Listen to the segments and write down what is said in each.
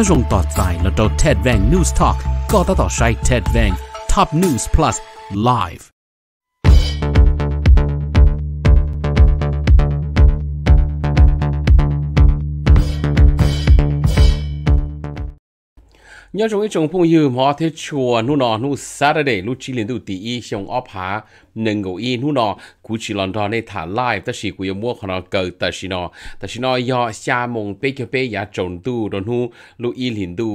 nhớ rộng tọt dài là đầu Ted Vang News Talk, có tỏ tỏ sai Ted Vang Top News Plus Live. ยอดชมไอ้จงพงยืมหอเทชัวนู่นนู่ซาร์เดย์ลุชิลินดูตีอีชงอภาหนึ่งกูอีนู่นอกูชิลอนดอนในฐานไลฟ์แต่สิกูยมัวขนาดเกิดแต่สินอแต่สินอย่อชามงเป๊กเป๊ยาจงดูโดนหูลุอีลินดู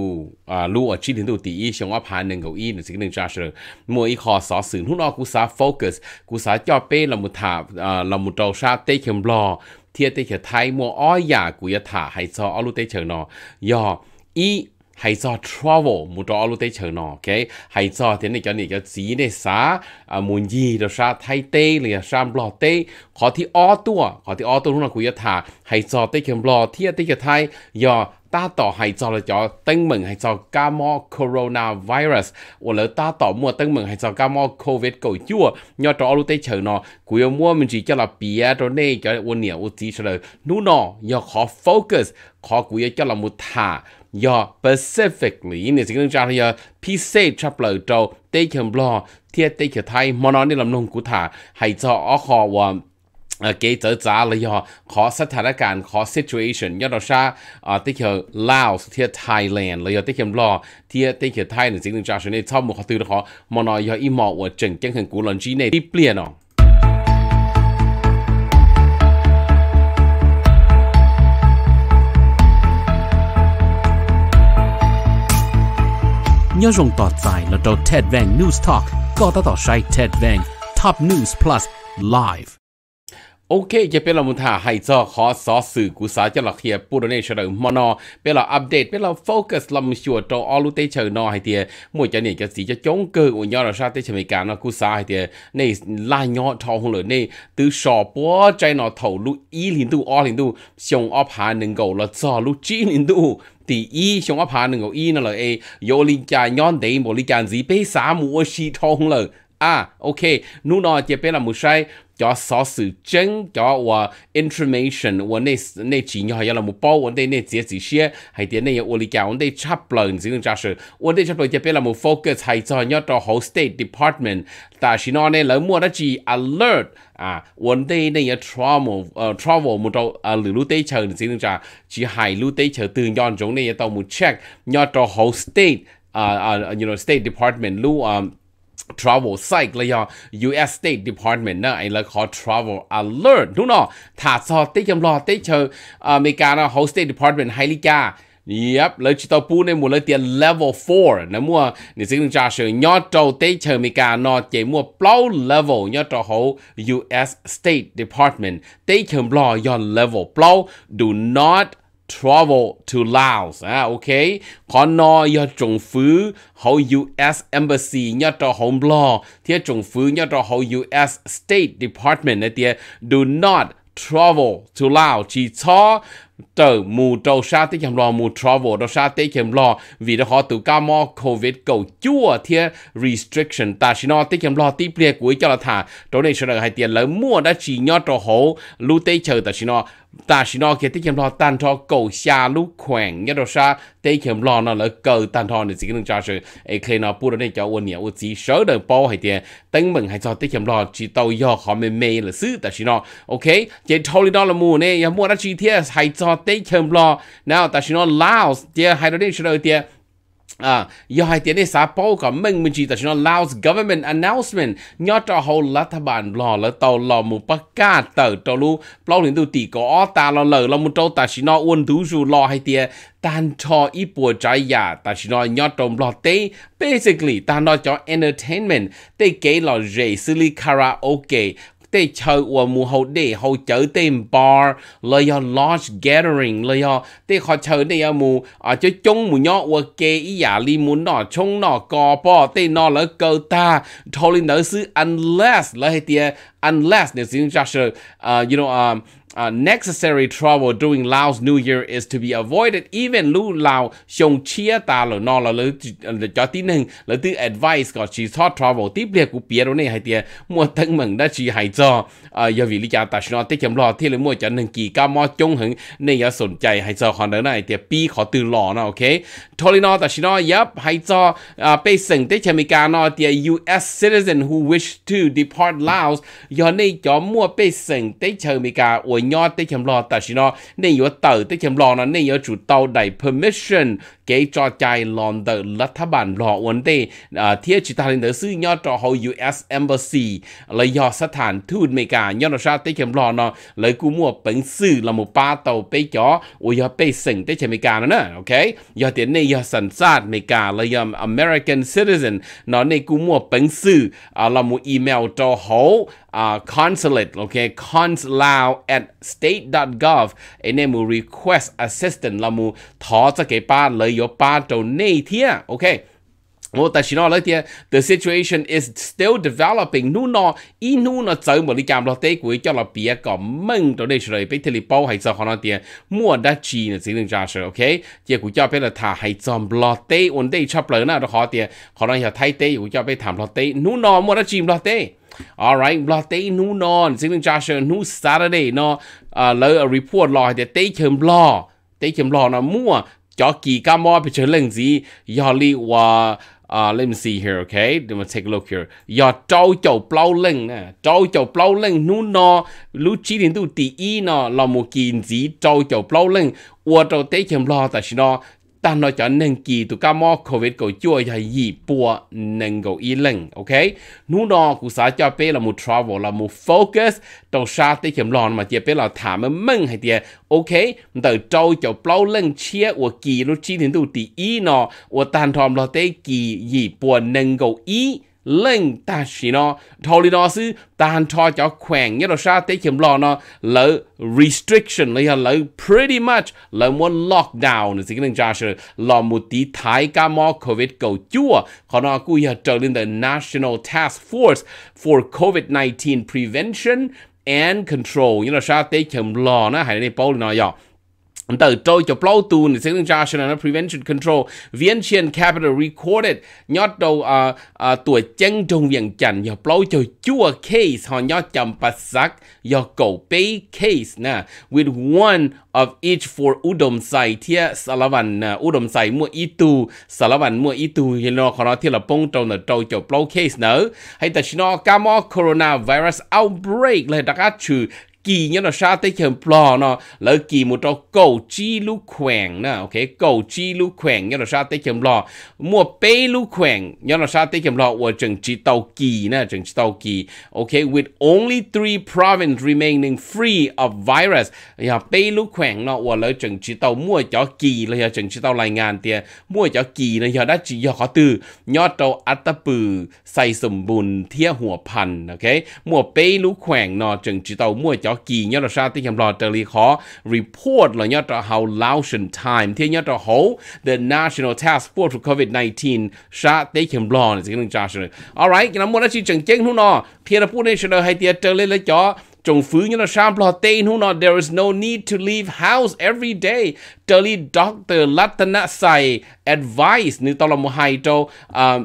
อ่าลุอชิลินดูตีอีชงอภาหนึ่งกูอีหนึ่งสิบหนึ่งจ้าเชิญมัวอีคอสอสื่อนู่นอกูสาโฟกัสกูสาจ่อเป๊ะลำมุถ่าอ่าลำมุดเอาชาเต้เข็มบลอเทียเต้เขียไทยมัวอ้อยยากูยะถ่าให้ซออลุเต้เชิญนอย่ออี hay do travel mu cho lu tê chờ nọ ok hay do thế này cho này cho gì này xá à muốn gì đó sa thay tê liền sa blo tê có thì o tua có thì o tua lúc nào cũng yêu thả hay do tê kiếm blo thiết tê cho thay do ta tỏ hay cho là cho tân mừng hay cho ca mô coronavirus ủa là ta tỏ mua tân mừng hay cho ca mô covid cầu chua nhờ cho lu tê chờ nọ cũng mua mình chỉ cho là bia rồi này cho ôn nhiều ôn gì cho là nụ nọ nhờ khó focus khó cũng yêu cho là một thả yo specifically ni sing cha ya pc chaplo to te kem blo tia te ke thai mono ni lam nong ku tha hai cho o kho wa เกย์เจอจ้าเลยยอขอสถานการณ์ขอ situation ยอดเราชาอ่าที่เขียวลาวเทียไทยแลนด์เลยยอที่เขียวรอเทียที่เขียวไทยหนึ่งสิ่งหนึ่งจ้าชนิดชอบมุขตื่นขอมอนอยออีหมอวดเจ๋งเจ๋งเห็นกูหลอนจีในที่เปลี่ยนอ่ะ nhớ rong tọt dài là đầu Ted Vang News Talk có tao tỏ sai Ted Vang Top News Plus Live โอเคจะเป็นเรามุนท่าให้จอขอสอสื่อกุสาจะหลักเทียปูดในเฉลิมมอนอเป็นเราอัปเดตเป็นเราโฟกัสลำชัวตออลุเตเชนอให้เทียมวยจะเนี่ยจะสีจะจงเกิดอุญยอราชาเตชเมกาเนาะกุสาให้เทียในลายยอทองเลยในตื้อสอปัวใจหนอเถาลุอีลินดูออลินดูชงออผาหนึ่งเก่าละจอลุจีลินดู第一像我怕能够一呢了诶，有人家养地，无人家自备啥么我系统了啊，OK，侬呢这边啦冇晒，cho số sự chân cho và information và nè nè chỉ nhau hay là một bao vấn đề nè chỉ chỉ xe hay tiền này ở lý cái vấn đề chắp lần chỉ là sự vấn đề chắp lần chỉ biết là một focus hay cho nhau cho whole state department ta chỉ nói nè lỡ mua đó alert à vấn đề này là travel uh, travel một đầu à lữ lưu tế chờ chỉ là chỉ hay lưu tế chờ từ nhon giống này tao một check nhau cho whole state uh, uh, you know state department lưu um, travel site là do US State Department nó ấy là có travel alert đúng không? Thả cho tới chấm lo tới chờ America nó host State Department hay lý cả. Yep, lấy chỉ tao pu này mua lấy tiền level 4 nó mua nên xin trả sự nhỏ trâu tế chờ Mỹ cả nó chỉ mua plow level nhỏ trâu hậu US State Department tế chờ lo do level plow do not travel to Laos à ok có nó do trùng phứ hậu US Embassy nhớ cho home law thì trùng phứ nhớ cho hậu US State Department này thì do not travel to Laos chỉ cho trở mù trâu sa tế chèm lò mù travel trâu sa tế chèm lò vì đó họ tụ ca mò covid cầu chua thiê restriction ta chỉ nó tế chèm lò tí plea cuối cho là thả chỗ này sẽ là hai tiền lớn mua đã chỉ nhó trò hố lưu tế chờ ta chỉ nó ta chỉ nói kia tiết lo tan thọ xa lúc khoảng nhất đâu xa tiết lo nó là cờ tan thọ nên chỉ cần cho sự ấy nó bù đến cho quân nhiều quân chỉ sớ đời bao hay tiền tính mình hay cho tiết lo chỉ tàu do họ mê mê là xứ ta chỉ nói ok chỉ thâu đi đó là mua nè nhà mua đã hay cho tiết lo nào ta chỉ nói lao tiền hay đó đi sớ đời tiền Uh, yahai tiene sapo ka meng minchi ta chino Laos government announcement nyo to ho lataban lo la to lo mu paka ta to lu plo lin tu ti ko ta lo lo lo mu to ta chino un tu su lo hai tia tan cho i pu ya ta chino nyo to lo te basically ta no cho entertainment te ke lo je sili karaoke tê chờ ở mù hậu để hậu chở tìm bar là do large gathering là do tê họ chờ để ở mù ở à chỗ chung mù nhỏ của kê ý giả dạ li muốn nọ chung nọ cò bò tê nọ là cơ ta thôi lên nở sư unless là hay tia unless nếu xin dụng structure uh, you know um, uh, necessary trouble during Lao's New Year is to be avoided even lu Lao xong chia ta lo no lo lo cho tin hình lo tư advice có chỉ thought trouble tiếp liệt của bia rồi này hay tiền mua tăng mừng đã chỉ hay cho à, do vì lý do ta nó tiết kiệm lo thì là mua cho nên kỳ cao mo chung hứng nên giờ sổn chạy hay cho còn nữa này tiền pi khó từ lò nó ok thôi nó ta nó yep hay cho bây à, sừng tiết kiệm cả nó tiền s citizen who wish to depart Laos do này cho mua bây sừng tiết kiệm cả nhỏ tới chấm lo ta xin nó nên yếu tờ tới chấm lo nó nên yếu chủ tàu đầy permission cái cho chạy lòn tờ là thà bản lo ổn tê à thiết chỉ ta lên tới sư nhỏ cho hậu US Embassy là do sát thản thu Mỹ cả nhỏ nó ra tới chấm lo nó lấy cú mua bánh sư là một ba tàu bê chó ôi do bê sừng tới chấm Mỹ cả nó nè ok do tiền này do sản sát Mỹ cả là do American citizen nó nên cú mua bánh sư à, là một email cho hậu uh, consulate, okay, consulao at state.gov anh em mu request assistance là mu thọ cho cái ba lấy yo ba trâu này thia, okay. Well, that's you know, like the situation is still developing. Nu no, i nu no zai mo li gam lo te gui jiao lo bie ge meng de le shui bei tili bao hai zao hona de mo da chi ne zai ding jia shi, okay? Jie gu jiao bei le ta hai zom lo te un dei chap le na de ho de, hona ya tai te gu jiao bei tam lo te. Nu no mo da chi lo te. All alright lo te nu non sinh cha nu saturday nó à, lỡ report lo để te chấm lo te chấm lo nó mua cho kỳ cam mo bị chơi lên gì do wa uh, let me see here, okay? Let me take a look here. Yo trâu chầu plau lưng nè, trâu chầu plau lưng nu no, lu chi đến tu tí y no, lo một kỳ gì trâu chầu plau lưng, ua trâu tế chấm lo, tại sao nó 但係就能記到家麼？COVID 個主要係二波能夠一零，OK？นู่นอกูสาจะเป็นเรา冇 travel เรา冇 focus 到沙啲咁浪嘛，就俾เรา談乜乜係啲，OK？唔到周就包冷切，我記到之前都第一呢，我但係我哋記二波能夠一。lên ta chỉ nó thôi đi nó xứ ta hành cho khoảng nhất là sao tế kiểm lo nó lỡ restriction là lỡ pretty much lỡ muốn lockdown nữa cái nên cho sẽ lo một tí thái ca mò covid cầu chua còn nó cũng là trở lên the national task force for covid 19 prevention and control như là sao tế kiểm lo nó hãy nên bao nó dọ tờ trôi cho plow tu ni sinh ra cho nó prevention control viên chen capital recorded nhót đầu à à tuổi chân trong viện chảnh do plow cho chua case họ nhót chậm bắt sắc do cầu pay case nè with one of each four udom sai thia salavan na à, udom sai mua itu salavan mua itu hi nó khó nó thia là pong trâu nở trôi cho plow case nữa hay ta chỉ nó camo coronavirus outbreak là đặc trưng kỳ nhớ là sa tây chèm plò nó lỡ kỳ một trò cầu chi lu quẹn nè ok cầu chi lu quẹn nhớ là sa tây chèm plò mua bê lu quẹn nhớ là sa tây chèm plò và chừng chỉ tàu kỳ nè chừng chỉ tàu kỳ ok with only three province remaining free of virus nhớ bê lu quẹn nó và lỡ chừng chỉ tàu mua cho kỳ là nhớ chừng chỉ tàu lại ngàn tiền mua cho kỳ là nhớ đã chỉ nhớ khó từ nhớ trâu ắt bự say sầm bùn thiê หัวพัน ok mua bê lu quẹn nó chừng chỉ tàu mua cho cho kỳ nhớ là sao tiếng nhầm lò trợ lý khó report là nhớ cho hậu Laotian time thì nhớ cho hậu the national task force for covid 19 sa tiếng nhầm lò này tiếng tiếng cha rồi alright cái nào muốn nó chỉ chẳng chén luôn nó thì là phút này sẽ hay tiệt trợ lý là cho trong phứ như là sam lo tên hôn nó there is no need to leave house every day trợ lý doctor latana sai advice như tao là một hai trâu à,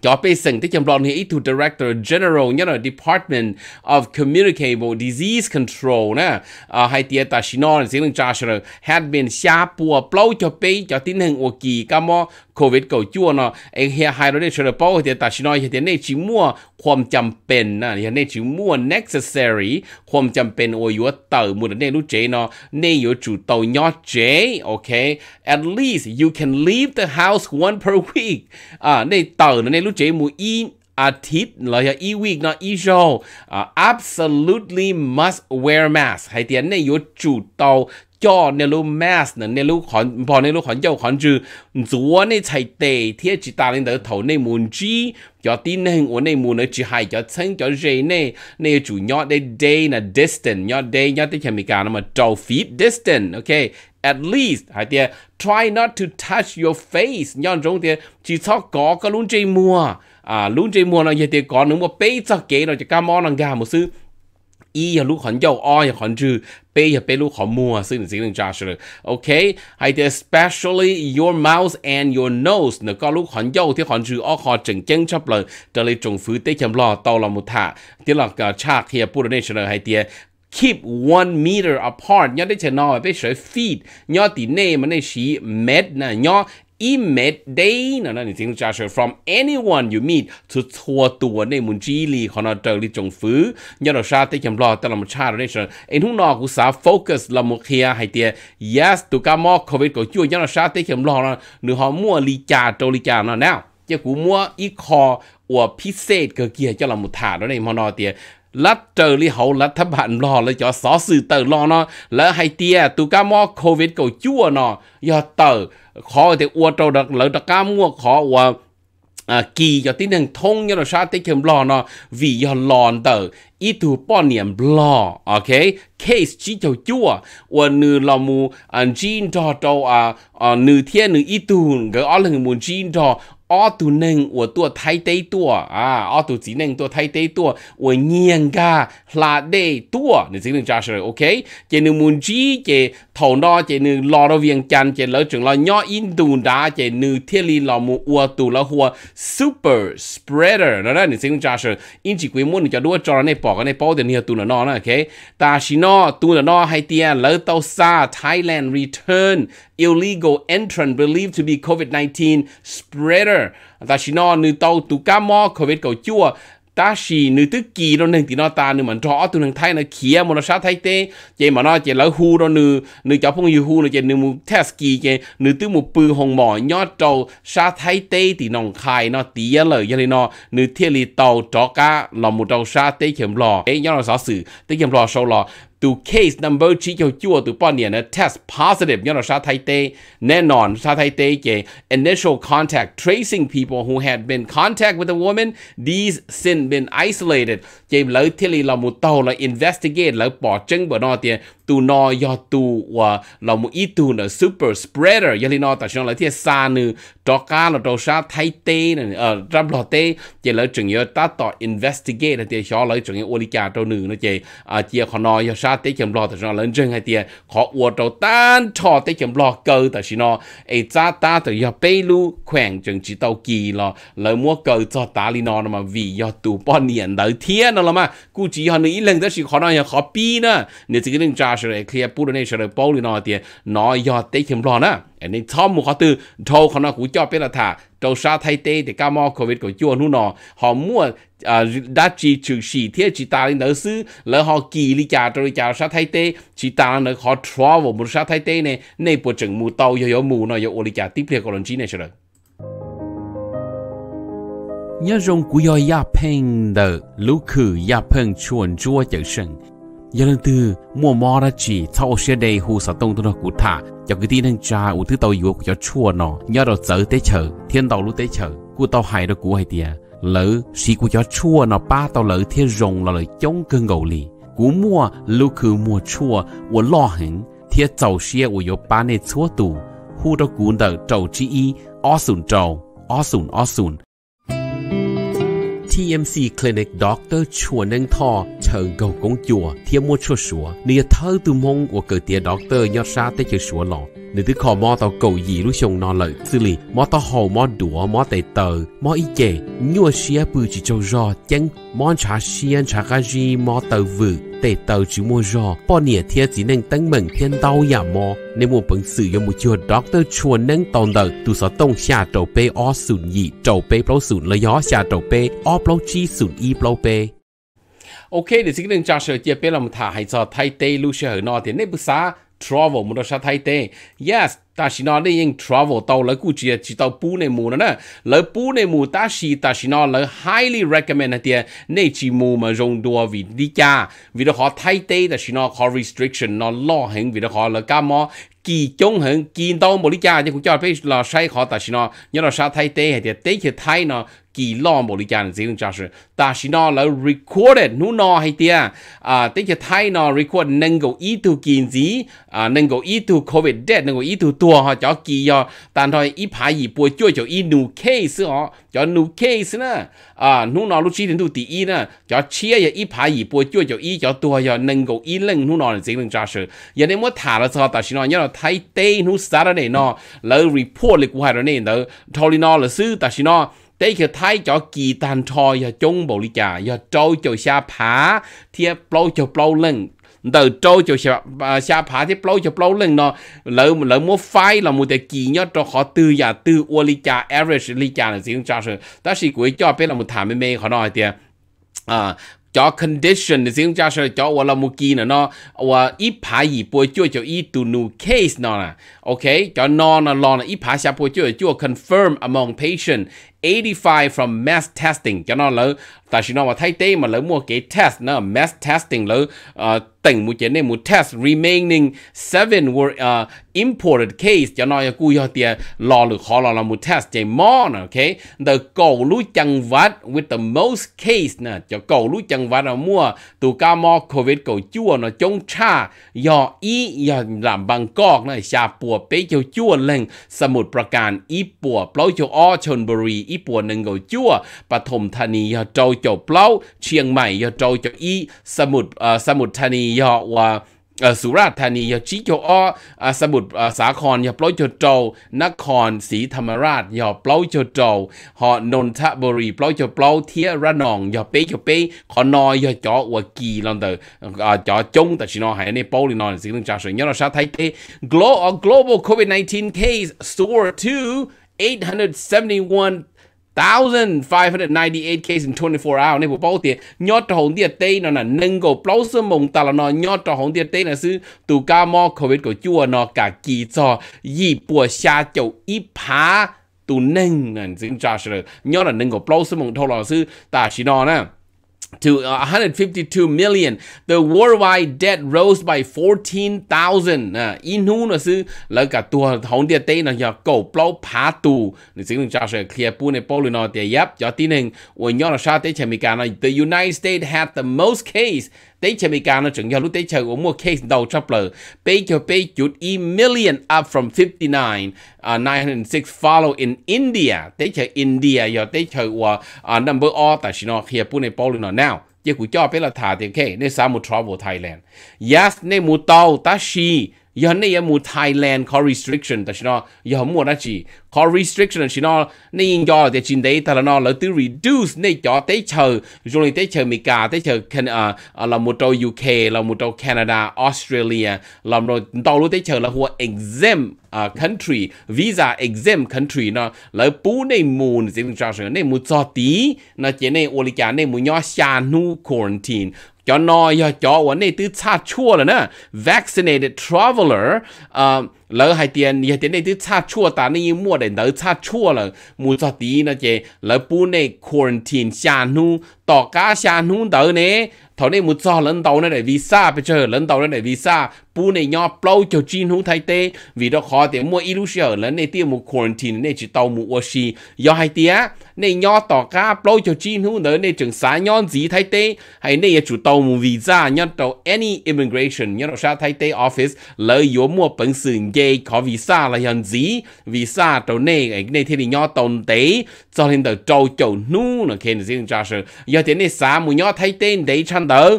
cho bê sừng tích chấm lon hi to director general nhớ là department of communicable disease control nè à, ah, hay tia ta xin nói xin lưng cha sờ had been xa bùa plau cho bê cho tin hình ô kỳ cà mò covid เก่าจั่วเนาะเองเฮียไฮเราได้เชลเปาเดียตัดชินอยเดียในชิมัวความจำเป็นนะเดียในชิมัว necessary ความจำเป็นโอยัวเติมุดในรู้เจเนาะในอยู่จูเตายอดเจโอเค at least you can leave the house one per week อ่าในเติมในรู้เจมูอีอาทิตย์เราจะอีวีกเนาะอีโช absolutely must wear mask ให้เตียนในยจู่เตา cho nên 叫那路 mass 呢，那路环跑那路环叫环住，做那才地铁只打领导头那门机，叫啲呢我那门呢只系叫称叫热呢，那主要的 day 呢 distance，要 day 要啲前面讲那么 twelve feet at least, hay tiếc, try not to touch your face. Nhân trong tiếc chỉ cho có cái luôn chơi mua, à luôn chơi mua nó giờ tiếc có nếu mà bế cho kế nó chỉ cam on là gà một sư 一呀路很有，二呀很住，背呀背路很木啊，所以你这个扎实了。OK，还得 especially your mouth and your nose keep one meter apart ย่อได้เชนอไปใช้ feet ย่อตีเน่มันได้ชี้ met นะย่อ emit day nó nói tiếng cha sửa from anyone you meet to thua này muốn chỉ lì họ nói trời đi trồng phứ nhớ là sao tới chấm lo tới là rồi đấy em hung nọ cũng sao focus là một khi hay tiệt yes tụ cá mò covid của chua nhớ là sao tới chấm lo là nửa họ mua lì trà trâu lì trà nó nào cũng mua ít kho của พิเศษเกี่ยวกับเราหมดถาดแล้วในมอนอเตีย là trở li hậu là thấp bạn lo là cho xó sự tờ lo nó là hay tia tụ cá mò covid cầu chua nó do tờ khó thì ua trâu đặc lỡ đặc cá mua khó ua à, kỳ cho tin hàng thông như là sao tới kiếm lo nó vì do lòn tờ ý tu bỏ niệm lo ok case chỉ cho chua, và nữ là mù, an jin cho trâu, à à nữ thiên nữ ý tu cái ở lần mu jin cho ở tu nâng ở tua Thái tế tua à ở tu chỉ nâng tua Thái tế tua của nhiên ga là đê tua nên chỉ trả Joshua ok chỉ nâng muốn chi chỉ thầu nó chỉ nâng lo đó viên chân chỉ lỡ trường lo nhỏ in tu đá chỉ nâng thiết lý lo mu ở tu lo hua super spreader nó đó nên chỉ trả Joshua in chỉ quý muốn cho đua cho này bỏ cái này bỏ tiền nhiều tu nó nó ok ta chỉ nó tu nó hay tiền lỡ tàu xa Thailand return illegal entrant believed to be COVID-19 spreader ta chỉ nó nữ tàu tu cá mò covid cầu chua ta chỉ nữ tức kỳ đó nên thì nó ta nữ mình rõ tụ nàng thay nó kia mà nó sát thay tê chị mà nó chị lỡ hu đó nữ nữ cháu phong yêu hu là chị nữ mu test kỳ chị nữ tức mu bự hồng mỏ nhó trâu sát thay tê thì nòng khai nó tía lời cho nên nó nữ thiên lý tàu chó cá lò mu trâu sát tê kiểm lò ấy nhó là giáo sử tê kiểm lò sâu lò tu case number chỉ cho chua tu bao nhiêu test positive nhớ là sa thay tê nên non sa thay tê cái initial contact tracing people who had been contact with the woman these sin been isolated cái lỡ thiết lý là một tàu là investigate lỡ bỏ chứng bỏ nó tiền tu no yo tu wa là một ít tu là super spreader yo li no ta xong là thiết sa nữ cho cá là cho sa thay tê nè ờ rap lò tê chỉ là chừng yo ta tỏ investigate là thiết cho là chừng yo li cha cho nữ ờ, nó chỉ à chỉ khó no yo sa tê chấm lò ta xong là chừng hay thiết khó uo cho tan cho tê chấm lò cơ ta xin nó ai cha ta ta yo bê lu quẹn chừng chỉ tàu kỳ lo, là mua cơ cho ta li no mà vi yo tu bao niên đời thiên nó là mà cú chỉ yo nữ lần đó chỉ khó no yo khó pi nè nếu chỉ cái đường trà ta sẽ để kia bút này sẽ để bao lì nó tiền nó do tế kiếm lo nữa anh nên thom một khó tư thâu khó nó cũng cho biết là thả trâu sa thay tê thì cam mò covid của chua nu nó họ mua à, đã chỉ trừ sĩ thế chỉ ta lên đỡ xứ lỡ họ kỳ lý trả trâu trả sa thay tê chỉ ta nó họ travel một sa thay tê này này bộ trừng mù tàu yo yo mù nọ yo ô lý trả tiếp theo còn chỉ này sẽ được nhớ rong của yo ya peng đờ lũ khử ya peng chuồn chua chở sừng giờ lần từ mua mò ra chỉ sau ô xe đây hù sở tôi nó cụ thả cho cái tin thằng cha u thứ tàu yếu chua nó nhớ đó chở tới chở thiên tàu lúc tới chở cụ tàu hay đó cụ hay tiề lỡ xí cụ cho chua nó ba tàu lỡ thiên rồng là lời cơn gầu lì cụ mua lúc cứ mua chua u lo hẳn thiên tàu xe u ba nè chua tù hù đó cụ đỡ trầu chi y ó sùn trầu ó sùn ó sùn TMC Clinic Dr. Chua Neng Tho Cheng Gou Gong Chua Thiên Mua Chua Sủa Nia Thơ Từ Mông của Cử Tía Dr. Nhọt Sa Tê Chư Sủa Lọ nữ tử khò mo cầu gì lúc sông nó lợi xử lý mò tàu hồ mò đũa mò tệ tờ mò y chè nhua xia bự chỉ châu rò chăng mò trà xiên trà gà gì mò tàu vự tệ tờ chỉ mua rò bỏ nỉa thiệt chỉ nên tăng mừng thiên đau giả mò nên mua bằng sự do một chùa doctor chùa nâng tông xa trầu bê o sùn gì trầu bê blâu sùn lợi gió xa trầu bê o blâu chi sùn y blâu bê OK, để xin đừng cho sự chia bê làm thả hay cho thay tê lưu sở nó thì nếp bức xa travel một đôi sa thay tê yes ta chỉ nói đây nhưng travel tàu lỡ cụ chỉ tàu pu mù nữa nè lỡ pu này mù ta chỉ ta chỉ nói lỡ highly recommend là tiền này chỉ mù mà dùng đùa vì đi cha vì đó họ thay tê ta chỉ nói họ restriction nó lo hơn vì đó họ lỡ cá mò kỳ chống hơn kỳ tông bộ đi cha chứ cũng cho biết là say họ ta chỉ nói nhớ là sa thay tê thì tiền tê thì thay nó kỳ lo một lý chàng diễn cho sự ta chỉ nó là recorded nú nó hay tia à tới cho thay nó record nâng cầu ý tu kỳ gì à nâng cầu ý tu covid dead nâng cầu ý tu tua họ cho kỳ do tàn thôi ý phải gì bùa chui cho ý nụ case họ cho nụ case nè à nú nó lúc chỉ đến tu tỷ ý nè cho chia giờ ý phải gì bùa chui cho ý cho tua giờ nâng cầu ý lưng nú nó diễn cho sự giờ đến mới thả là sao ta chỉ nó nhớ là thay tê nú sao đó này nó lỡ report lịch của hai đó này thôi nó là sư ta chỉ nó để cho thay cho kỳ tàn trò và chung bộ lý trả và trâu cho xa bao cho bao lần đầu trâu cho xa xa phá bao cho bao lần nó lỡ lỡ mua phai là một cái kỳ nhớ cho họ từ giả từ ô lý trả average lý trả là gì cũng trả đó là cuối cho biết là một thảm mê họ nói thì à cho condition thì chúng ta sẽ cho hoặc là một kỳ nữa nó hoặc ít phá gì bôi chua cho ít new case nó là ok cho nó là lo ít phá xa bôi chua chua confirm among patient 85 from mass testing cho nó lớn, ta chỉ nói mà thấy thế mà lớn mua cái test nó mass testing lớn, uh, ờ, tỉnh một chế này một test remaining seven were uh, imported case cho nó cú yo tia lo lực khó lo là một test chế mò nè ok the cầu lũ chân vắt with the most case nè cho cầu lũ chân vắt là mua tụ ca mò covid cầu chua nó chống cha do ý do làm bằng cọc này xa bùa bế cho chua lên sa một ประการอีปัวปล้อยโจอ้อชนบุรี一波能够救啊，ปฐมธานี要招九不老，เชียงใหม่要招九一，สมุทรอ่าสมุทรธานี要ว่าสุราษฎร์ธานียาชิโยอ้อสมุทรสาครยาปล้อยโจโจนครศรีธรรมราชยาปล้อยโจโจหอนนทบุรีปล้อยโจปล้อยเทียระนองยาเป๊ยยาเป๊ยขอนอยยาจอวกีลอนเตอจอจงแต่ชินอหายในปอลินอนสิ่งต่างๆส่วนยอดชาไทยเต global global covid 19 case soar to 871 1,598 cases in 24 hours này bộ bao tiền nhót cho hồn tiệt tây nó là nâng cổ bao sơ mông ta là nó nhót cho hồn tiệt tây là sư tu ca mò covid của chua nó cả kỳ cho y bùa xa chậu y phá tu nâng là dính cho sự nhót là nâng cổ bao sơ mông thâu là sư ta chỉ nó nè to 152 uh, million. The worldwide debt rose by 14,000. Uh, inu nó sư là cả tua hồng địa tây nó giờ cầu plau phá tù. Nên xin sẽ clear pu này polu nó tiền yep. Cho tin hình, ôi nhỏ là tới chemi cả nó the United States had the most case tế chỉ bị gà nó chừng giờ lúc tế they chơi một case đầu chấp lờ. Bây cho bây chút e million up from 59 uh, 906 follow in India. tế chơi India giờ tế chơi qua number all tại sao nó here pune Paul nó now. Chỉ cú cho bé là thả tiền khe nên sao một travel Thailand. Yes, nên một tàu ta Thailand có restriction แต่ฉันว่ายังมัวนั่นจี có restriction chỉ nó nên do để chuyện đấy ta là nó là từ reduce nên cho tới chờ rồi tới chờ Mỹ cả tới chờ can uh, là một trâu UK là một trâu Canada Australia làm rồi tàu luôn tới chờ là hùa exempt uh, country visa exempt country nó là bù này mùn gì mình cho rằng này mùn cho tí nó chỉ này ô lý này muốn nhỏ xa nu quarantine cho nó cho cho vấn này từ xa chua là nè vaccinated traveler uh, lỡ hai tiền hai tiền này thì cha chua ta nên mua để lỡ cha chua là mua cho tí nó chứ lỡ bu này quarantine xa nu tỏ cá xa nu đó nè thằng này mua cho lần đầu này để visa bây giờ lần đầu này để visa bu này nhỏ plau cho chín hú thay tê vì đó khó thì mua illusion là này tiêu một quarantine này chỉ tàu một washi do hai tia này nhỏ tỏ cá plau cho chín hú nữa này chừng sáng nhỏ gì thay tê hay này chủ tàu một visa nhỏ tàu any immigration nhỏ tàu sao thay tê office lợi yếu mua bản sự dây có visa là hiện gì visa tàu này ấy này thì nhỏ tàu tế cho nên tàu châu chầu nu là khen riêng cho sự do thế này sáng một nhỏ thay tên để chăn đỡ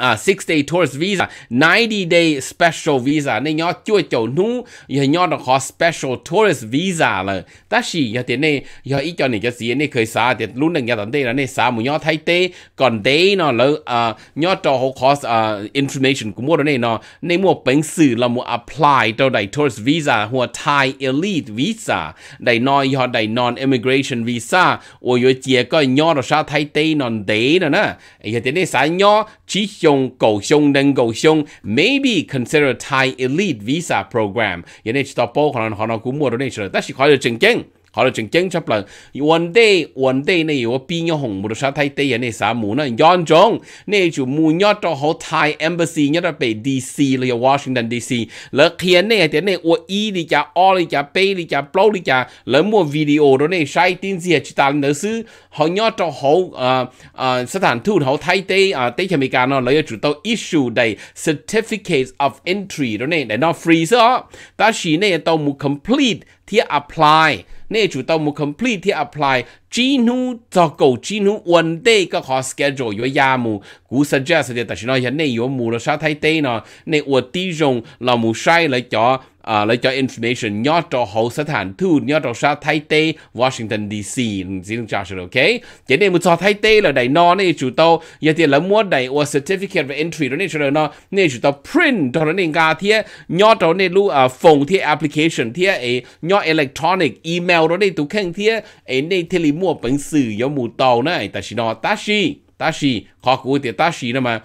uh, six day tourist visa 90 day special visa nên nhớ chua chầu nu giờ nhỏ nó có special tourist visa là ta chỉ giờ tiền này giờ ít cho này cho gì này khởi xa thì luôn là nhớ tận đây là này xa một nhớ thay tê còn đây nó là uh, nhớ cho họ có uh, information của mua đó này nó nên mua bánh sử là mua apply cho đại tourist visa hoặc Thai elite visa đại nói họ đại non immigration visa ôi giờ chỉ có nhớ nó xa thay tê non đấy nữa nè giờ tiền này xa nhớ chỉ cho 用狗熊定狗熊，maybe consider tie elite visa program，也後呢，到包含人可能估冇到呢啲了，但是佢就正經。họ là chừng chân chấp lần one day one day này có bị nhau hồng một số thay tây này sao muốn này yon trong này chủ mu nhau cho họ Thai embassy nhau là bị DC là Washington DC là khi này thì này ở E đi chả o đi chả p đi chả blow đi chả là mua video đó này sai tin gì chỉ ta nữa xứ họ nhau cho họ à à sát hàn thu họ Thái tây à tây Mỹ cả nó lấy chủ tàu issue đầy certificates of entry đó này để nó free đó ta chỉ này tàu mu complete thì apply ne chu tao mu complete thì apply schedule suggest จีนูจะกูจีนูวันเดก็ขอสเกจอยู่ยามูกูสัญญาสิแต่ฉันยังนี่อยู่มูแล้วใช้ไทยเต้เนาะในอวดที่จงเรามูใช้เลยจ่ออ่าเลยจ่อ information ยอดจ่อหูสถานทูตยอดจ่อชาไทยเต้วอชิงตันดีซีสิ่งจ่อฉันโอเคเจนี่มูจ่อไทยเต้เราได้นอนนี่จุดโตยังที่ละมัวได้อวด certificate of entry เราเนี่ยฉันเนาะนี่จุดโต print ตอนนี้กาเทียยอดจ่อเนี่ยรู้อ่าฟงเทีย application เทียเอยอด electronic email เราเนี่ยตัวเครื่องเทียเอเนี่ยเทเล mua 本事有木到呢？但是呢，但是但是考古的但是了嘛。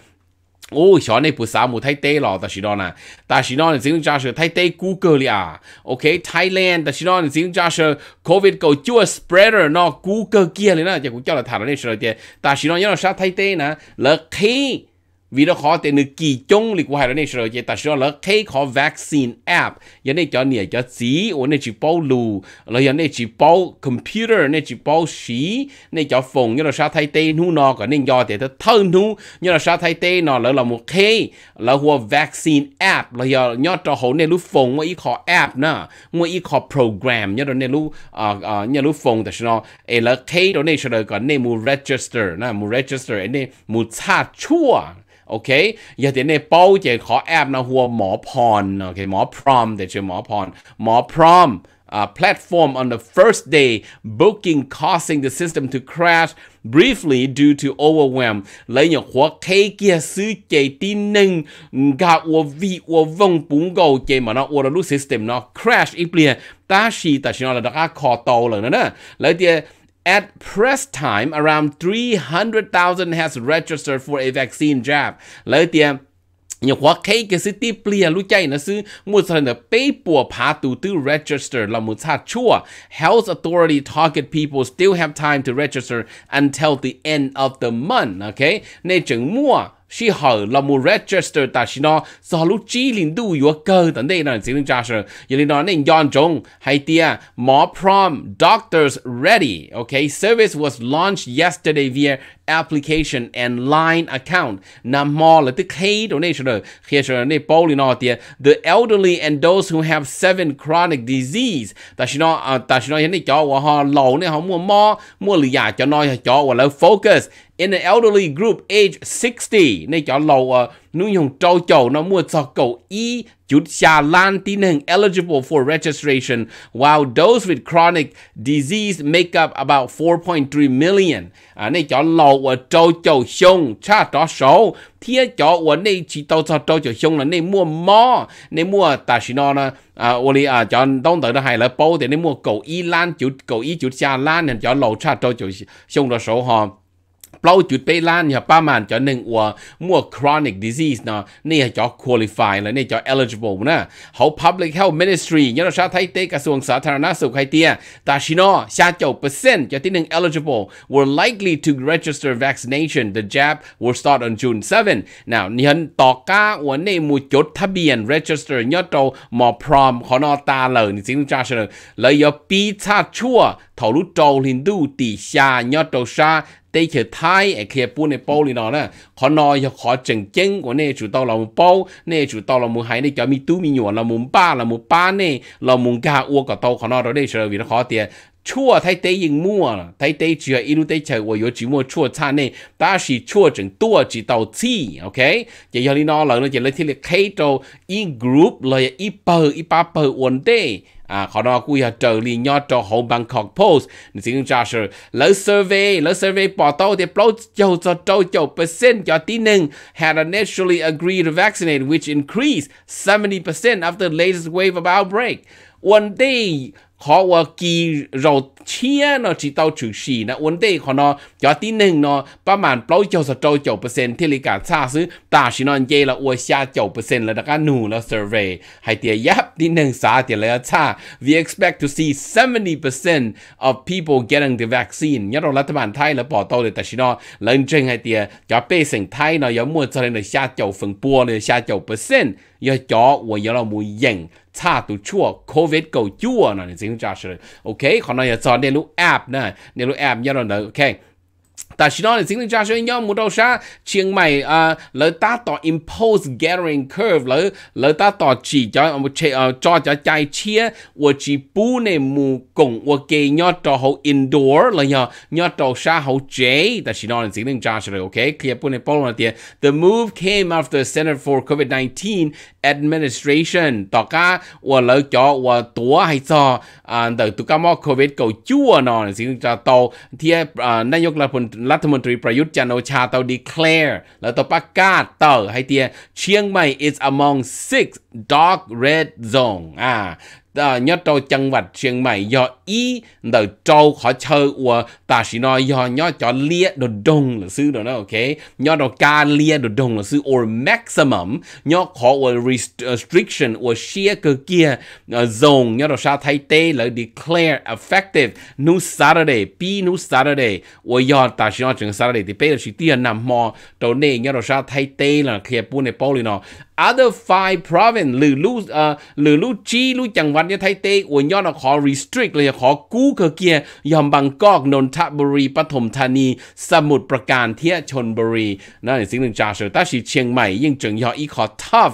ô cho nên bữa sáng một thay tê lò ta chỉ đó nè ta chỉ đó là tiếng cha sẽ thay tê Google đi à ok Thailand ta chỉ đó là tiếng cha sẽ covid cầu chưa spreader nó Google kia này nè chắc cũng cho là thằng này sẽ là ta chỉ đó nhớ là sao thay tê nè là khi vì nó khó tên nữ kỳ chung lịch của hai đứa này rồi ta sẽ là khi khó vaccine app giờ này cho nè cho chỉ ổn này chỉ bao lù rồi giờ này chỉ bao computer này chỉ bao xí này cho phòng như là sao thay tên nu nó còn nên do thì ta thân nu như là sao thay tên nó là một khi là hùa vaccine app là giờ nhớ cho hậu này lúc phòng mà ít khó app nè mà ít khó program Như là này lúc à ờ, à ờ, nhớ lúc phòng ta sẽ nó là khi đó này sẽ là còn này mu register nè mu register này mu cha chua โอเคอย่าเดี๋ยวในเป้าเจขอแอบนะหัวหมอพรโอเคหมอพรอมเดี๋ยวชื่อหมอพรหมอพรอม Uh, platform on the first day, booking causing the system to crash briefly due to overwhelm. Lấy nhỏ khóa kê kia sư chê tí nâng gà ua vi ua vông búng gầu chê mà nó ua lúc system nó crash ít bìa. Ta xì ta xì nó là đã khó tàu lần nữa nè. Lấy tia At press time, around 300,000 has registered for a vaccine jab. แล้วเตียม你话开个是地不啊？路家那是目前的被迫爬都都 register Health authority target people still have time to register until the end of the month. OK，那整末。she hở là một register ta xin nó sao lúc chỉ linh đủ yếu cơ tận đây là xin linh cha sơ giờ linh nó nên yon trong hay tia more prom doctors ready okay service was launched yesterday via application and line account nam mo là tức hay donation rồi khi sơ này bao linh nó tia the elderly and those who have seven chronic disease ta xin nó ta xin nó hiện nay cho họ lâu này họ mua mo mua lì giả cho nó cho họ là focus in an elderly group age 60 này cho lâu uh, ờ, nu nhung trâu chầu nó mua cho cầu y chút xa lan tin hình eligible for registration while those with chronic disease make up about 4.3 million à này cho lâu uh, ờ, trâu chầu xong cha đó số thia cho vấn này chỉ tao cho trâu chầu xong là này mua mò này mua ta xin nó là à ôi à cho đông tới đó hay là bao thì này mua cầu y lan chút cầu y chút xa lan này cho lâu cha trâu chầu xong đó số họ เปล่าจุดไปล้านเนี่ยประมาณจะหนึ่งอัวมั่ว chronic disease เนาะนี่จะ qualify แล้วนี่จะ eligible นะเขา public health ministry ยนชาไทยเตกระทรวงสาธารณสุขไฮเตียตาชิโนชาเจ้าเปอร์เซ็นต์จะที่หนึ่ง eligible were likely to register vaccination the jab will start on June 7 now นี่ฮันต่อก้าอัวในมูจดทะเบียน register ยอดโตมอพร้อมขอนอตาเหล่านี่สิ่งจ้าเสนอเลยปีชาชั่วเถาลุโตลินดูตีชายอดโตชา đây kiểu thái ở kia bún này này nọ nói cho khó chỉnh chính của nè chủ tàu là một bao nè chủ tàu là một hai nè cho mi tú mi nhuận là một ba là một ba nè là một gà uo cả tàu khó nói đó đây sợ vì nó khó tiền à, chua thấy tế mua thấy tế chỉ là ít tế chờ của yếu chỉ mua chua cha này ta chỉ chua chừng tua chỉ tàu chi ok giờ đi nó là nó chỉ lấy thì e là khay tàu in group là ít bờ ít ba bờ ổn tế 啊，可能佢又做連咗做好 Bangkok Post，你先查實，老 survey 老 survey 報道嘅 blood 有咗到九 percent 嘅啲人 had naturally agreed to which increased seventy percent after the latest wave of outbreak. One day họ và kỳ rau chia nó chỉ tao chữ xì nó vấn đề của nó cho tí nâng nó bà màn bao cho cả xa xứ ta xí nó dây là ua xa chậu percent là đã nụ là survey hay tìa yap tí nâng xa tìa là xa we expect to see 70% of people getting the vaccine nhớ rồi là tầm bản là bỏ tao để ta xí nó lần trên hay tìa cho bê sinh thay nó yếu mua cho nên là xa chậu phần bùa là xa chậu percent yếu cho và yếu là mùi 差都ชั่ว covid ก็ชั่วนะนี่สิ่งที่จะเชื่อโอเคขอหน่อยสอนในรูปแอปนะในรูปแอปยันเราเนอะโอเค但是呢，整体假设要冇到啥，清迈啊，嚟打到 impose gathering curve，嚟嚟打到只叫我切啊，做咗在切，我只不呢木工，我给要到好 indoor 嚟要要到啥好 J，但是呢，整体假设 OK，佢也不能包容啲。The move came after the Center for COVID-19 Administration 大家我嚟咗我多係做啊，但係大家冇 COVID 夠咗呢，整體就到啲啊，那有啦，本รัฐมนตรีประยุทธ์จันโอชาเตาดีแคลร์แล้วตประกาศเตอให้เตียเชียงใหม่ is among six dark red zone อ่า ta ờ, nhớ trâu chân vật chuyện mày do ý tờ trâu họ chơi của ta chỉ nói do nhớ cho lia đồ đông là sư đó nó ok nhớ đồ ca lia đồ đông là sư or maximum nhớ họ or restriction or sheer cơ kia zone ờ, nhớ đồ sa thay tê là declare effective nu Saturday pi nu Saturday or do ta chỉ nói chừng Saturday thì bây giờ chỉ tiền nằm mò đầu này nhớ đồ sa thay tê là kia bu này bao lì nó other five province หรือลู่เอ่อหรือลู่จีลู่จังหวัดเนี่ยไทยเตอวยย้อนขอ restrict เลยขอกู้เกเกียยอมบางกอกนนทบุรีปฐมธานีสมุทรปราการเทียชนบุรีนั่นสิ่งหนึ่งจากเสต้าชีเชียงใหม่ยิ่งจึงยออีขอ tough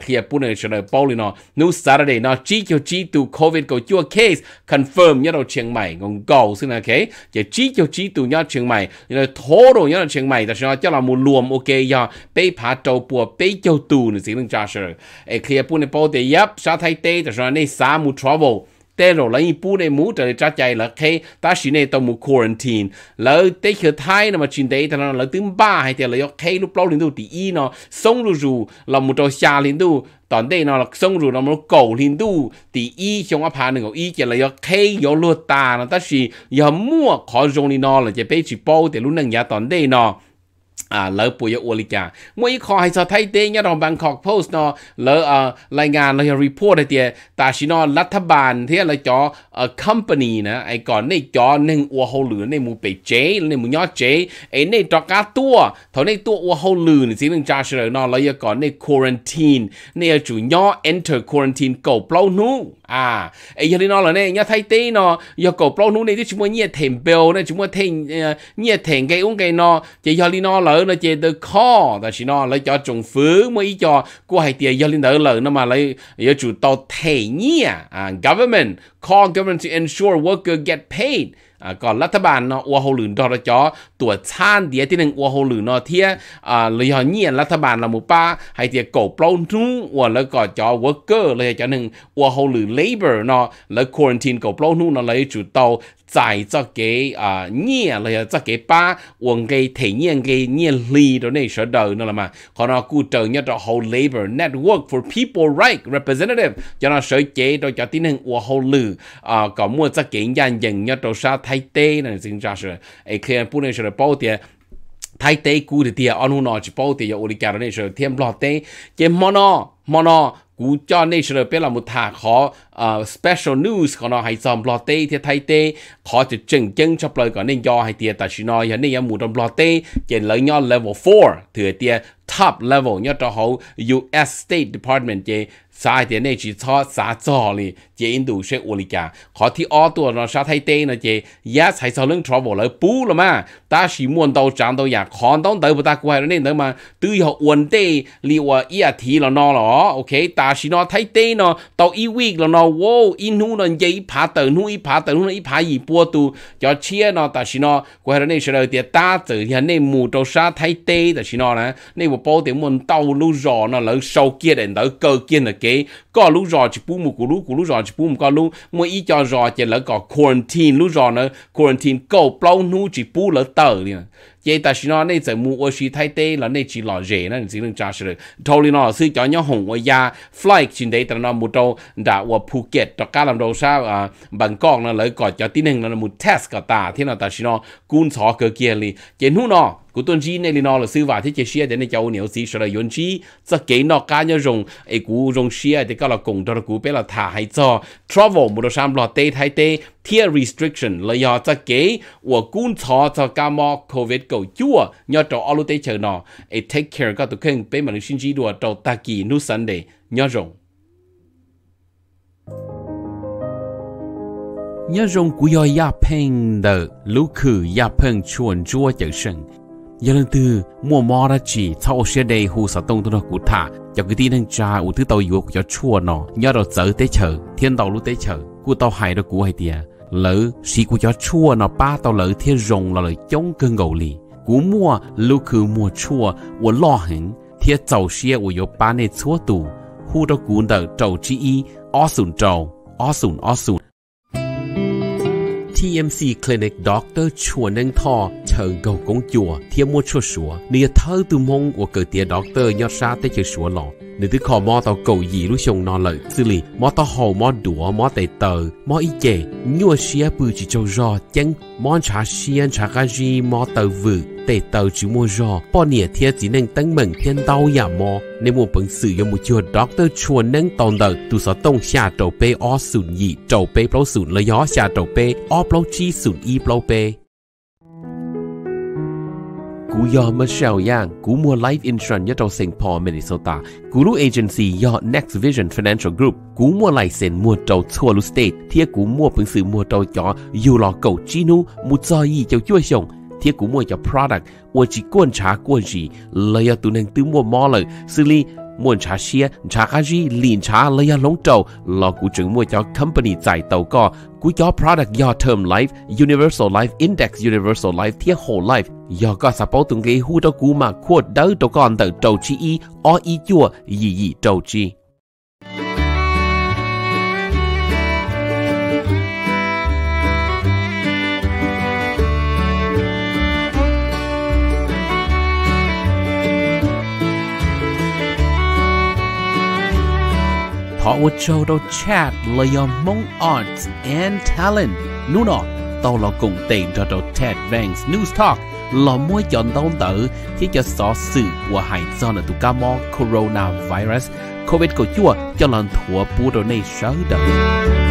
เคลียร์ปุ่นเลยเฉลยโป้เลยเนาะนู่สารเดย์เนาะจีเกียวจีตูโควิดเกียวจั่ว case confirm เนี่ยเราเชียงใหม่งงกอซึ่งนะเคจะจีเกียวจีตูเนี่ยเชียงใหม่เนี่ยโทรเนี่ยเชียงใหม่แต่เนาะเจ้าเรามูรวมโอเคยอไปผาโจปัวไปเกียวตูเ mình xin lưng cha sơ e kia pu ne po te yap sa thay te ta sa ne sa mu travel te ro la i pu ne mu ta cha chai la ke ta shi ne to mu quarantine la te kia thai na ma chin te ta na la tim ba hai te la yo ke lu plo lin du ti i no song lu ju la mu to xa lin du tòn đây nó là sông rồi nó mới cầu lên đu thì y trong áp hàng người y chỉ là do khi do lúa ta nó ta chỉ do mua khó dùng đi nó là chỉ biết chỉ bao để luôn năng nhà tòn đây nó อ่าเลิปุยอวลิกามวยคอให้สะไทยเตงยดองบางกอกโพสต์เนาะเลอเอ่อรายงานเราจะรีพอร์ตไอเตียตาชินอรัฐบาลที่เราจอเอ่อคัมปานีนะไอก่อนในจอหนึ่งอัวเฮาหลือในหมู่เปเจในหมู่ยอดเจไอในตอกาตัวเท่าในตัวอัวเฮาหลือสิหนึ่งจาเฉลยนอนเราจะก่อนในควอนตีนในจุยอ enter ควอนตีนเก่าเปล่านู้ à ấy giờ đi nó là nè nhà thay tê nó giờ cổ pro nụ này thì chúng mua nhiệt thèm bèo này chúng mua thèm ờ, nhiệt thèm cái uống cái nó chỉ giờ đi nó lỡ nó chỉ từ khó là chỉ nó lấy cho trồng phứ mới cho cô hay tiền giờ đi đỡ lỡ nó mà lấy giờ chủ tàu thề nhỉ à. à government call government to ensure worker get paid à còn lát thà bàn nó ô hậu lửng đó là cho ตัวชาญเดียที่หนึ่งวัวโหหรือเนาะเทียอ่าเลยเนียนรัฐบาลเราหมู่ป้าให้เทียกบปล้นทุ่งวัวแล้วก็จอ worker เลยจะหนึ่งวัวโหหรือ labor เนาะแล้ว quarantine กบปล้นทุ่งเนาะเลยจุดโต在这个啊念了这个把文给体验给念力的那时候，你了嘛？可能古正一个好 labor network for people right representative，叫那谁给到叫啲人我好虑啊，搞么这给人人一到啥太低呢？真正是，哎，可能不能说。rồi bao tiền thay tế cú thì tiền anh nó chỉ bao tiền ở cái này rồi thêm lọt tiền chỉ mono mono cú cho này rồi biết là một thà khó uh, special news ของเราให้จอมบลอเต้ที่ไทยเต้ขอจะจึงจึงชอบเลยก่อนนี่ยอให้เตียแต่ชินอยยันนี่ยังหมู่ดอมบลอเต้เจนเลยยอ level 4ถือเตีย top level ยอดจะเขา U.S. State Department เจสายเตียนี่จีทอสาจอเลยเจอินดูเชอุลิกาขอที่ออตัวเราชาไทยเต้นะเจ yes ให้สอนเรื่อง trouble เลยปูละมาตาชิมวนตัวจางตัวอยากขอนต้องเติบตากวยนี่เติมาตื้อยอวนเต้ลีว่าเอียทีเรานอหรอโอเคตาชินอไทยเต้เนาะตัวอีวีกเรานอ wo in nu non ye pa tờ nu i pa tờ nu i pa i bua tu cho chia nó ta xin nó của hệ này sẽ là tiền ta tự hiện này mù trâu sa thay tê ta xin nó nè này một bao tiền muốn tàu lú rò nó lỡ sâu kia đến đỡ cơ kia là cái có lú rò chỉ bu mù cú lú cú lú rò chỉ bu mù có lú mua ý cho rò chỉ lỡ có quarantine lú rò nó quarantine câu plau nu chỉ bu lỡ tờ đi chế ta xin nó này sẽ mua ô xí thay thế là này chỉ là rẻ nên chỉ nên trả sự thôi liền nó sư cho nhau hồng ở nhà flight trên đấy tao nó mua đâu đã ở Phuket cho cả làm đâu sao à Bangkok nó lấy gọi cho tin hình nó mua test cả ta thế nào ta xin nó cún sọ cơ kia liền chế nó 古顿基那里拿了手法，他这些的那叫我牛西说了，原基这给那干要用，哎，古用些的搞了工作了，古别了他还做 travel 没得上不了，对太对，贴 restriction 了要这给我观察这干嘛 covid 够久，要找阿鲁得 chờ nó, ai take care ก็ตัวเครื่องเป็นมันชิ้นจีดัวตัวตะกี้นุสันเดยยอดรงยอดรงกุยอยาเพ่งเดอลูกคือยาเพ่งชวนจัวเจอเชิง giờ lần thứ mua mò ra chỉ sau xe đây hù sở tông tôi nó cú thả cho cái tin anh cha u thứ tàu yếu cho chua nó nhớ đầu chở tới chở thiên tàu lúc tới chở cụ tàu hải đó cụ hay tiề lỡ xí cụ cho chua nó ba tàu lỡ thiên rồng là lỡ chống cơn gầu lì cụ mua lúc cứ mua chua u lo hẳn thiên tàu xe u yếu ba này chua tù hù đó cụ đỡ tàu chi y ó sùn trầu ó sùn ó sùn TMC Clinic Dr. Chua Nâng Tho chờ gầu công chùa thiên mua chua sủa nì thơ từ mong của cử tía doctor nhớ xa tới chữ sủa lọ nì tư khó mò tàu cầu gì lúc chồng nó lợi Sư lý mò tàu hồ mò đũa mò tẩy tờ mò y chè nhua xia bư chỉ châu rò chăng mò chả xia chả gà gì mò tàu vự tế tàu chú mua rõ, bỏ nĩa thiết chỉ nên tăng mệnh thiên đau giả mò. Nên một bằng sử dụng một chùa doctor chùa nâng tồn đợt, tù sở tông xa trầu bê o sùn nhị, trầu bê bó sùn lời gió xa trầu bê, o bó chi sùn y bó bê. Cú yo Michelle Yang, cú mua life insurance nhất trong St. Minnesota. Cú lu agency yo Next Vision Financial Group. Cú mua lại sen mua trâu thua lu state. Thia cú mua phương sử mua trâu chó, dù lò cầu chi nu, mua cho gì cháu chua chồng thiết cũng mua cho product ua chỉ quan trả quan gì lấy tụ nên tư mua mò lời xử lý mua trả xe trả cái gì liền trả lấy lông trầu lo cụ trưởng mua cho company giải tàu co cú cho product do term life universal life index universal life thiết whole life do có support từng cái hu đó cú mà quote đó đó con tờ trầu chi y o y chua gì gì trầu chi Hot Show đó chat là do mong arts and talent. Nú nọ, tao là cùng tìm cho tao Ted banks News Talk là mua chọn tao tự thì cho xó sự của hải dân ở tụ ca mò coronavirus. COVID của chua cho lần thua bù đồ này sớ đời.